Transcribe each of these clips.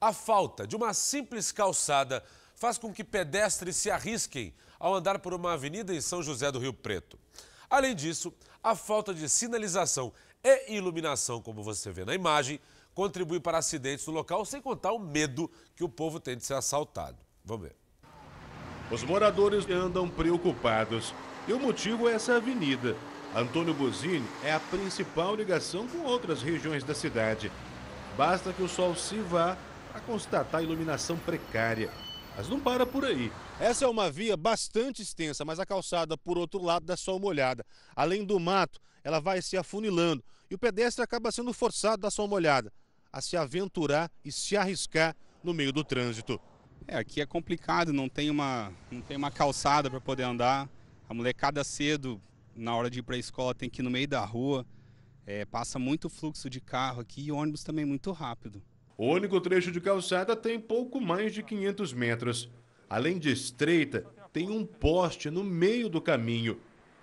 A falta de uma simples calçada faz com que pedestres se arrisquem ao andar por uma avenida em São José do Rio Preto. Além disso, a falta de sinalização e iluminação, como você vê na imagem, contribui para acidentes no local, sem contar o medo que o povo tem de ser assaltado. Vamos ver. Os moradores andam preocupados. E o motivo é essa avenida. Antônio Buzini é a principal ligação com outras regiões da cidade. Basta que o sol se vá para constatar a iluminação precária. Mas não para por aí. Essa é uma via bastante extensa, mas a calçada, por outro lado, dá só uma olhada. Além do mato, ela vai se afunilando e o pedestre acaba sendo forçado a dar só uma olhada, a se aventurar e se arriscar no meio do trânsito. É, aqui é complicado, não tem uma, não tem uma calçada para poder andar. A molecada cedo, na hora de ir para a escola, tem que ir no meio da rua. É, passa muito fluxo de carro aqui e ônibus também muito rápido. O único trecho de calçada tem pouco mais de 500 metros. Além de estreita, tem um poste no meio do caminho.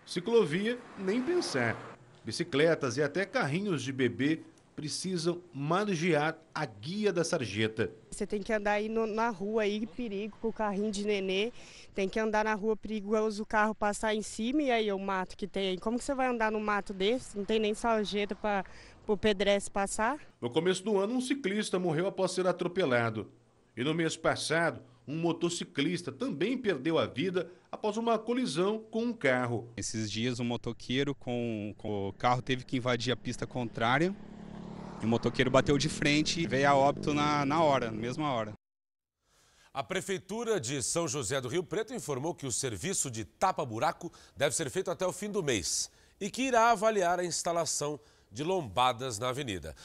Ciclovia, nem pensar. Bicicletas e até carrinhos de bebê precisam margear a guia da sarjeta. Você tem que andar aí no, na rua aí, perigo, com o carrinho de nenê. Tem que andar na rua perigoso o carro passar em cima e aí o mato que tem aí. Como que você vai andar num mato desse? Não tem nem sarjeta para o pedresse passar? No começo do ano, um ciclista morreu após ser atropelado. E no mês passado, um motociclista também perdeu a vida após uma colisão com um carro. Esses dias, um motoqueiro com, com o carro teve que invadir a pista contrária o motoqueiro bateu de frente e veio a óbito na, na hora, na mesma hora. A Prefeitura de São José do Rio Preto informou que o serviço de tapa-buraco deve ser feito até o fim do mês e que irá avaliar a instalação de lombadas na avenida.